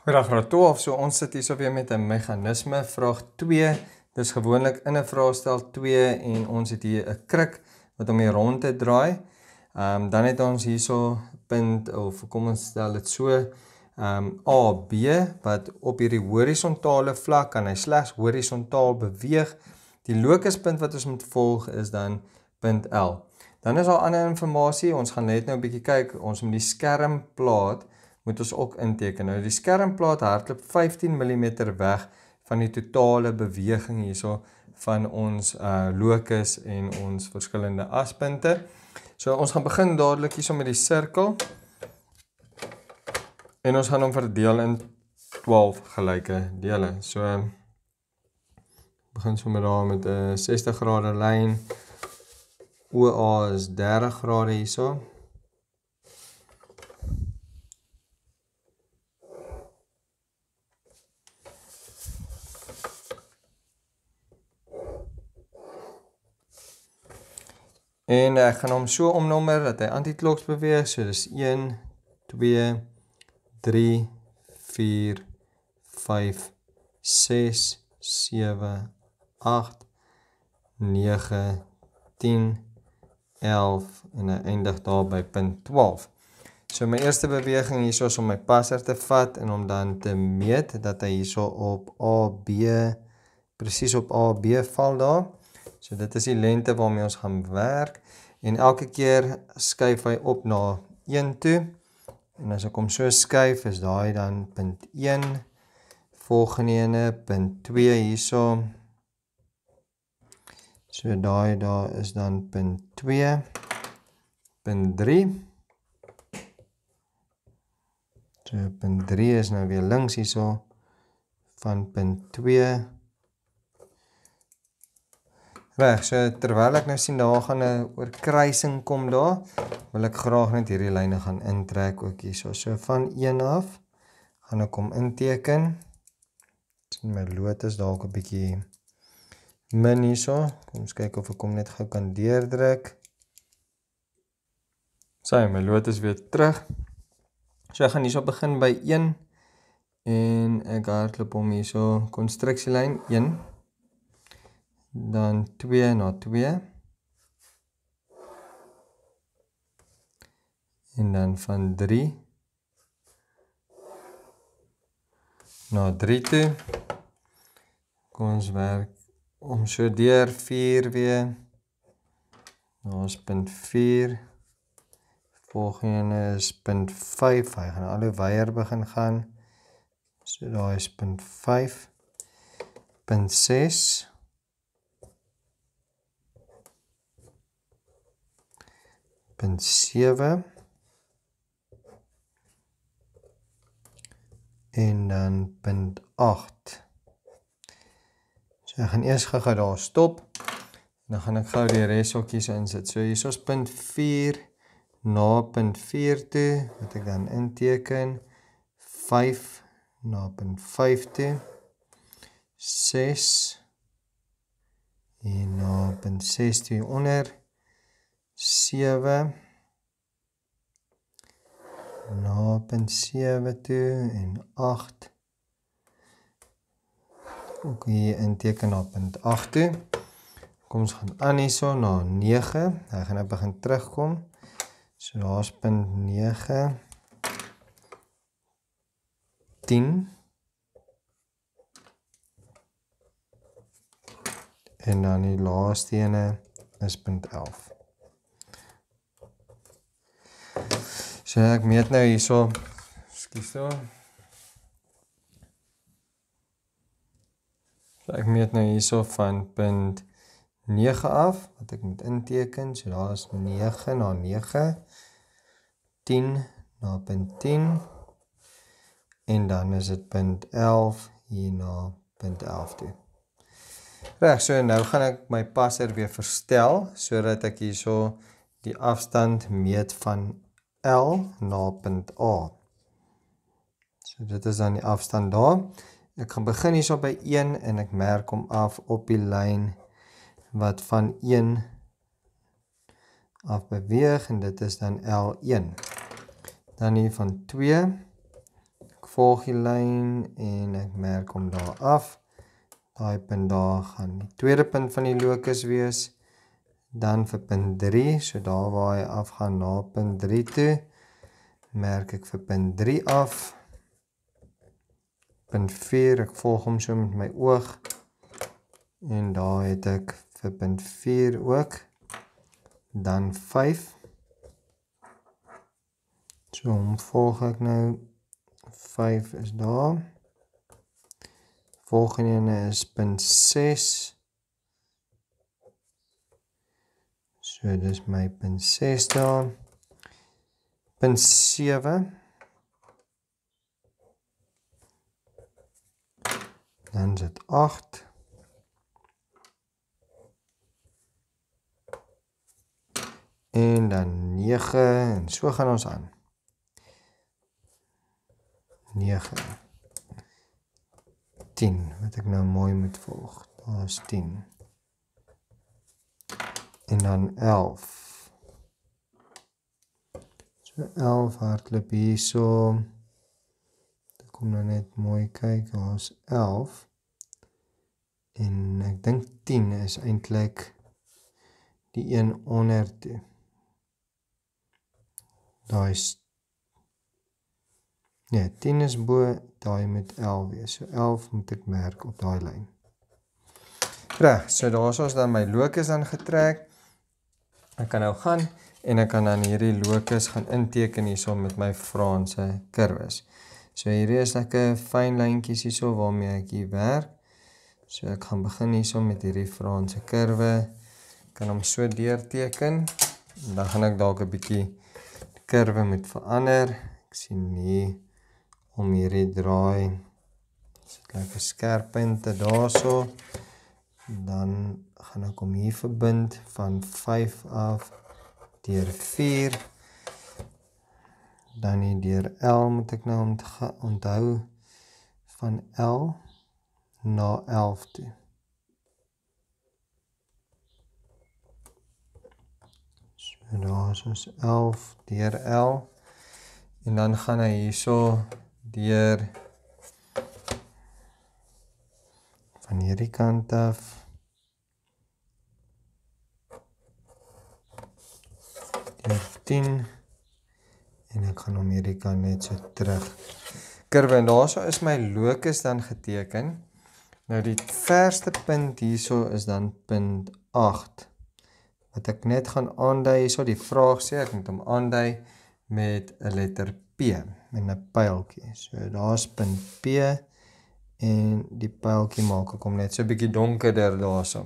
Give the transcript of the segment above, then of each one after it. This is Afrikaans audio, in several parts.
Goeiedag Ratolf, so ons sit hier so weer met 'n meganisme vraag 2. Dis gewoonlik in 'n vraestel 2 en ons het hier 'n krik wat om hier rond te draai. Ehm um, dan het ons hierso punt of kom ons stel dit so ehm um, AB wat op hierdie horisontale vlak kan hy slegs horisontaal beweeg. Die lokuspunt wat ons moet volg is dan punt L. Dan is daar ander inligting. Ons gaan net nou 'n bietjie kyk. Ons moet die skermplaat moet ons ook inteken. Nou die skermplaat hardloop 15 mm weg van die totale beweging hierso van ons uh locus en ons verskillende aspunte. So ons gaan begin dadelik hierso met die sirkel. En ons gaan hom verdeel in 12 gelyke dele. So begin sommer daar met 'n eh, 60 grade lyn. OA is 30 grade hierso. En ek gaan hom so omnommer dat hy antikloks beweeg. So dis 1 2 3 4 5 6 7 8 9 10 11 en hy eindig daar by punt 12. So my eerste beweging hierso is om my passer te vat en om dan te meet dat hy hierso op AB presies op AB val daar. So dit is die lengte waarmee ons gaan werk en elke keer skuif hy op na 1 toe. En as ek hom so skuif, is daai dan punt 1 volgende ene punt 2 hierso. So daai daar is dan punt 2 punt 3 So, punt 3 is nou weer links hierso van punt weg. So terwyl ek nou sien daar gaan 'n oorkruising kom daar, wil ek graag net hierdie lyne gaan intrek ook hierso. So van 1 af gaan ek kom inteken. Sien my lot is dalk 'n bietjie min hierso. Kom ons kyk of ek kom net gou kan deurdruk. Sien so, my lot is weer terug. So ek gaan hierso begin by 1 en ek hardloop hom hierso konstruksielyn 1 dan 2 na 2 en dan van 3 na 3 toe kom ons werk om so deur 4 weer na ons punt 4 volgende is punt 5 hy gaan alu weier begin gaan so daai is punt 5 punt 6 7 en dan punt 8. So ek gaan eers gou-gou daar stop. Dan gaan ek gou die resokkies insit. So hier is punt 4 na punt 4 toe wat ek dan inteken. 5 na punt 5 toe. 6 en na punt 6 toe onder 7 7 na punt 7 toe en 8 ook hier inteken op punt 8 toe. Kom ons gaan aan hierso na 9. Hy gaan nou begin terugkom. So daar's punt 9. 10 en dan die laaste ene is punt 11 So ek meet nou hierso. Skus toe. So ek meet nou hierso van punt 9 af wat ek moet inteken. So daar is 9 na 9 10 na punt 10 en dan is dit punt 11 hier na punt 11 toe. Reg, so nou gaan ek my passer weer verstel sodat ek hierso die afstand meet van L na punt A. So dit is dan die afstand daar. Ek gaan begin hierso by 1 en ek merk hom af op die lyn wat van 1 af beweeg en dit is dan L1. Dan hier van 2. Ek volg die lyn en ek merk hom daar af. Daai punt daar gaan die tweede punt van die locus wees dan vir pin 3, so daar waar hy afgaan na pin 3 toe, merk ek vir pin 3 af. Pin 4, ek volg hom so met my oog. En daar het ek vir pin 4 ook. Dan 5. So hom volg ek nou. 5 is daar. Volgende is pin 6. So dis my punt 6 daar. Punt 7. Dan dit 8. en dan 9 en so gaan ons aan. 9 10 wat ek nou mooi moet volg. Daar's 10 en dan 11. So 11 hardloop hier so. Ek kom nou net mooi kyk, daar's 11. En ek dink 10 is eintlik die een onder toe. Daai is Ja, 10 is bo daai met 11 wees. So 11 moet ek merk op daai lyn. Reg, so daar's ons dan my locus aangetrek ek kan nou gaan en ek kan dan hierdie locus gaan inteken hierso met my Franse kurwes. So hierdie is lekker fyn lyntjies hierso waarmee ek hier werk. So ek gaan begin hierso met hierdie Franse kurwe. Kan hom so deurteken. Dan gaan ek dalk 'n bietjie kurwe moet verander. Ek sien nie om hierdie draai. Dit so, lyk 'n skerp punte daarso. Dan gaan ek hom hier verbind van 5 af deur 4 dan hier deur L moet ek nou onthou van L na 11 toe. So daar is ons 11 deur L en dan gaan hy hierso deur van hierdie kant af 13 en ek gaan hom hierdie kant net so terug kurwe en daarso is my locus dan geteken nou die verste punt hierso is dan punt 8 wat ek net gaan aandui hierso die vraag sê ek moet hom aandui met 'n letter P en 'n pyltjie so daar's punt P en die pyltjie maak ek hom net so 'n bietjie donkerder daarso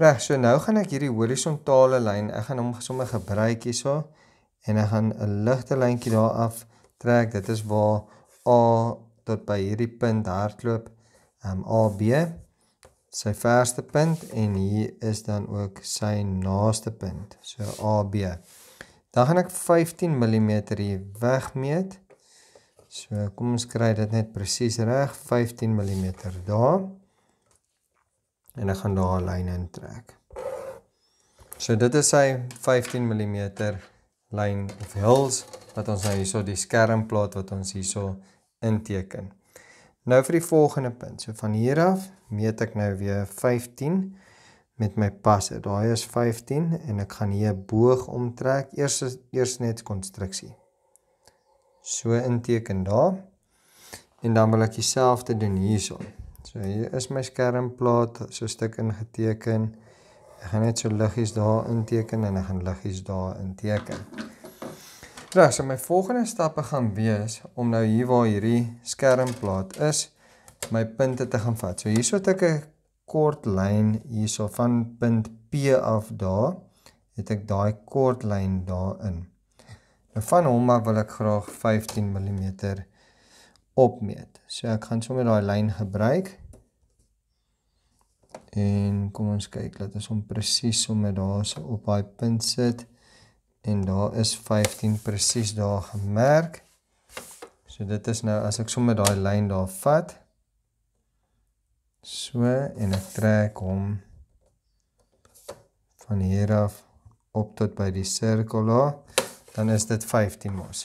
Reg, so nou gaan ek hierdie horisontale lyn, ek gaan hom sommer gebruik hierso en ek gaan 'n ligte lyntjie daar af trek. Dit is waar A tot by hierdie punt hardloop, ehm um, AB sy verste punt en hier is dan ook sy naaste punt, so AB. Dan gaan ek 15 mm hier wegmeet. So kom ons kry dit net presies reg, 15 mm daar en ek gaan daar 'n lyn in trek. So dit is hy 15 mm lyn of hills wat ons nou hierso die skermplaat wat ons hierso inteken. Nou vir die volgende punt. So van hier af meet ek nou weer 15 met my passe. Daai is 15 en ek gaan hier 'n boog omtrek. Eers eers net konstruksie. So inteken daar. En dan wil ek dieselfde doen hierson. So nou, hier is my skermplaat so stuk ingeteken. Ek gaan net so liggies daar inteken en ek gaan liggies daar inteken. Nou, so my volgende stappe gaan wees om nou hier waar hierdie skermplaat is, my punte te gaan vat. So hierso het ek 'n kort lyn hierso van punt P af daar, het ek daai kort lyn daarin. Nou van hom af wil ek graag 15 mm opmeet. So ek gaan sommer daai lyn gebruik En kom ons kyk, laat ons hom presies sommer daar so op daai punt sit. En daar is 15 presies daar gemerk. So dit is nou as ek sommer daai lyn daar vat. So en ek trek hom van hier af op tot by die sirkel daar, dan is dit 15 mos.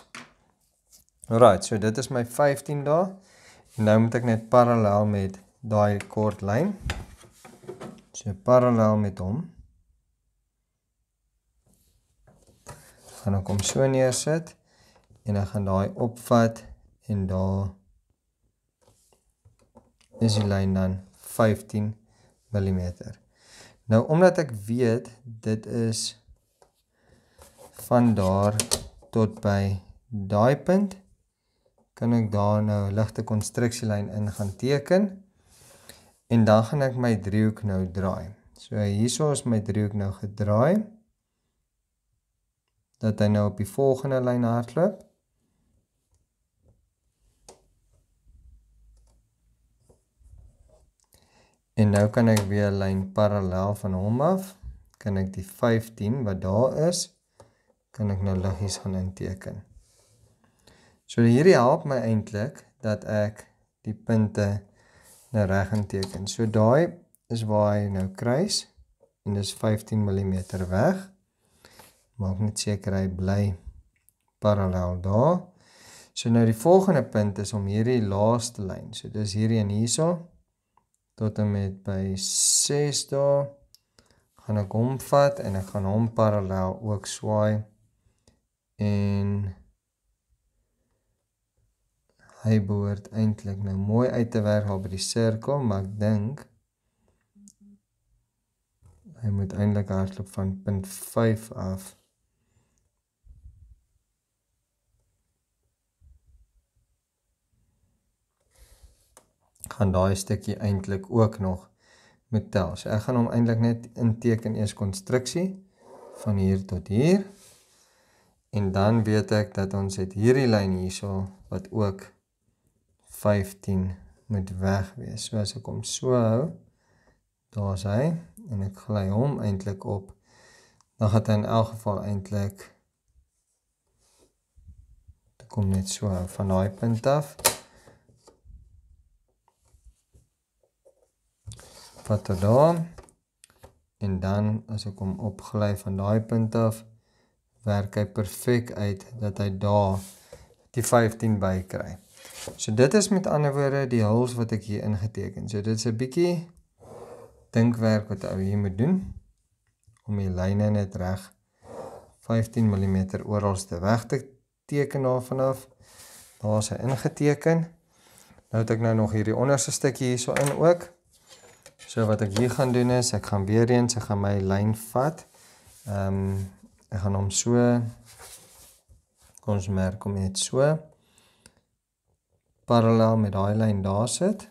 Alrite, so dit is my 15 daar. En nou moet ek net parallel met daai kort lyn So parallel met hom. Gaan ek hom so neersit en ek gaan daai opvat en daar is die lyn dan 15 mm. Nou omdat ek weet dit is van daar tot by daai punt kan ek daar nou 'n ligte konstruksielyn in gaan teken en dan gaan ek my driehoek nou draai. So hierso is my driehoek nou gedraai dat hy nou op die volgende lyn hardloop. En nou kan ek weer 'n lyn parallel van hom af, kan ek die 15 wat daar is, kan ek nou liggies gaan inteken. So hierdie help my eintlik dat ek die punte 'n nou reg in teken. So daai is waar hy nou kruis en dis 15 mm weg. Maak net seker hy bly parallel daar. So nou die volgende punt is om hierdie laaste lyn. So dis hierdie en hierso tot en met by 6 daar gaan ek hom vat en ek gaan hom parallel ook swaai en hy behoort eintlik nou mooi uit te werk op die sirkel, maar ek dink hy moet eintlik hardloop van punt 5 af. Kan daai stukkie eintlik ook nog met tel. So ek gaan hom eintlik net inteken eers konstruksie van hier tot hier. En dan weet ek dat ons het hierdie lyn hierso wat ook 15 moet weg wees. So as ek hom so hou, daar's hy en ek gly hom eintlik op. Dan gaan hy in elk geval eintlik te kom net so hou, van daai punt af. Wat dan? En dan as ek hom opgly van daai punt af werk hy perfek uit dat hy daar die 15 by kry. So dit is met ander woorde die huls wat ek hier ingeteken. So dit is 'n bietjie dinkwerk wat ou hier moet doen om die lyne net reg 15 mm oralste weg te teken daarvan af. Daar's hy ingeteken. Nou het ek nou nog hierdie onderste stukkie hierso in ook. So wat ek hier gaan doen is ek gaan weer eens ek gaan my lyn vat. Ehm um, ek gaan hom so kom ons merk hom net so parallel met daai lyn daar sit.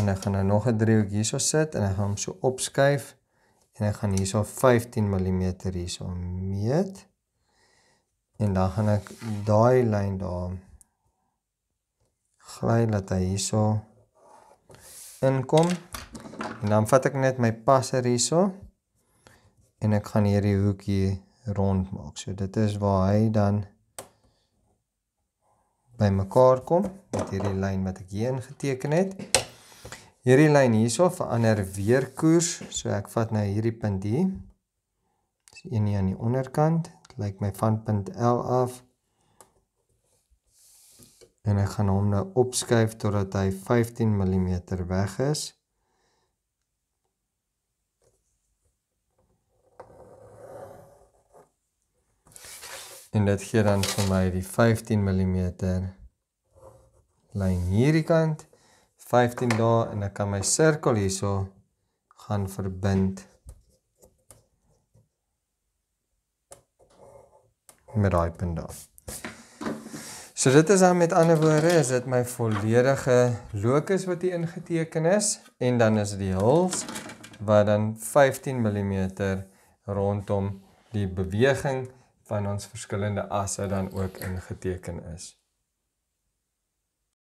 En ek gaan nou nog 'n driehoek hierso sit en ek gaan hom so opskuif en ek gaan hierso 15 mm hierso meet. En dan gaan ek daai lyn daar gly laat hy hierso inkom. En dan vat ek net my passer hierso en ek gaan hierdie hoekie rond maak. So dit is waar hy dan by mekaar kom met hierdie lyn wat ek hier ingeteken het. Hierdie lyn hierso verander weer koers, so ek vat nou hierdie punt hier. Dis so een hier aan die onderkant. Dit lyk my van punt L af. En ek gaan hom nou opskuif totdat hy 15 mm weg is. 15 En dit gee dan vir my die 15 mm lyn hierdie kant 15 dae en ek kan my sirkel hierso gaan verbind met daai punt daar. So dit is dan met ander woorde is dit my volledige locus wat hier ingeteken is en dan is dit die huls wat dan 15 mm rondom die beweging van ons verskillende asse dan ook ingeteken is.